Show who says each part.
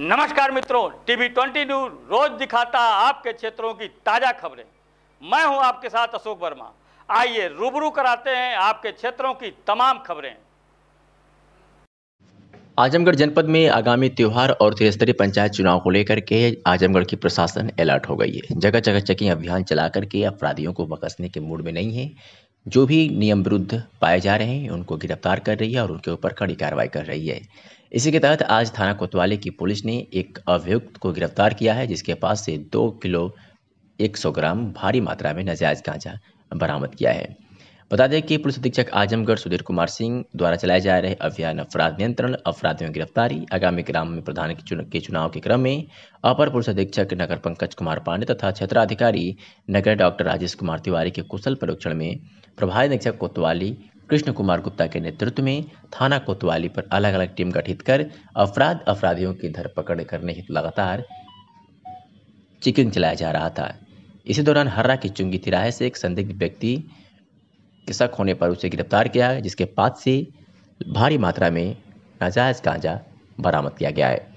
Speaker 1: नमस्कार मित्रों TV twenty news रोज दिखाता आपके क्षेत्रों की ताज़ा खबरें मैं हूं आपके साथ अशोक वर्मा आइए रूबरू कराते हैं आपके क्षेत्रों की तमाम खबरें
Speaker 2: आजमगढ़ जनपद में आगामी त्यौहार और त्रिस्तरीय पंचायत चुनाव को लेकर के आजमगढ़ की प्रशासन अलर्ट हो गई है जगह जगह चेकिंग अभियान चला करके अपराधियों को बकसने के मूड में नहीं है जो भी नियम विरुद्ध पाए जा रहे हैं उनको गिरफ्तार कर रही है और उनके ऊपर कड़ी कार्रवाई कर रही है इसी के तहत आज थाना कोतवाली की पुलिस ने एक अभियुक्त को गिरफ्तार किया है जिसके पास से दो किलो सौ ग्राम भारी मात्रा में नजायज गांजा बरामद किया है बता दें कि पुलिस अधीक्षक आजमगढ़ सुधीर कुमार सिंह द्वारा चलाए जा रहे अभियान अपराध नियंत्रण अपराधियों की गिरफ्तारी आगामी ग्राम में प्रधान के चुनाव के क्रम में अपर पुलिस अधीक्षक नगर पंकज कुमार पांडे तथा क्षेत्राधिकारी नगर डॉक्टर राजेश कुमार तिवारी के कुशल परीक्षण में प्रभारी अधीक्षक कोतवाली कृष्ण कुमार गुप्ता के नेतृत्व में थाना कोतवाली पर अलग अलग टीम गठित कर अपराध अपराधियों की धरपकड़ करने हित लगातार चेकिंग चलाया जा रहा था इसी दौरान हर्रा की चुंगी तिराहे से एक संदिग्ध व्यक्ति के शक होने पर उसे गिरफ्तार किया है जिसके पास से भारी मात्रा में नाजायज़ गांजा बरामद किया गया है